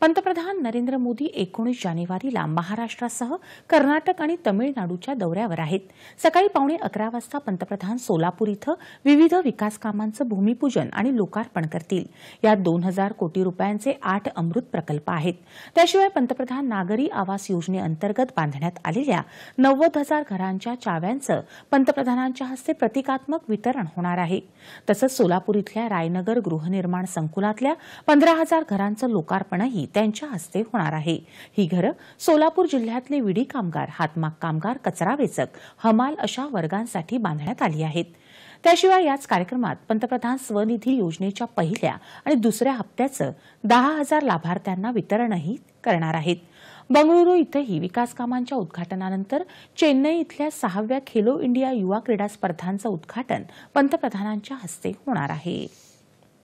पंतप्रधान नरेंद्र मोदी एकोणीस जानेवारीला महाराष्ट्रासह कर्नाटक आणि तमिळनाडूच्या दौऱ्यावर आहेत सकाळी पावणे अकरा वाजता पंतप्रधान सोलापूर इथं विविध विकास कामांचं भूमिपूजन आणि लोकार्पण करतील यात दोन हजार कोटी रुपयांचे आठ अमृत प्रकल्प आहेत त्याशिवाय पंतप्रधान नागरी आवास योजनेअंतर्गत बांधण्यात आलेल्या नव्वद हजार घरांच्या चाव्यांचं पंतप्रधानांच्या हस्ते प्रतिकात्मक वितरण होणार आहे तसंच सोलापूर इथल्या रायनगर गृहनिर्माण संकुलातल्या पंधरा हजार घरांचं लोकार्पणही त्यांच्या हस्ते होणार आहे ही घरं सोलापूर जिल्ह्यातले विडी कामगार हातमाग कामगार कचरा वेचक हमाल अशा वर्गांसाठी बांधण्यात आली आहेत त्याशिवाय याच कार्यक्रमात पंतप्रधान स्वनिधी योजनेच्या पहिल्या आणि दुसऱ्या हप्त्याचं दहा हजार लाभार्थ्यांना वितरणही करणार आहेत बंगळुरू इथंही विकास कामांच्या उद्घाटनानंतर चेन्नई इथल्या सहाव्या खेलो इंडिया युवा क्रीडा स्पर्धांचं उद्घाटन पंतप्रधानांच्या हस्ते होणार आहे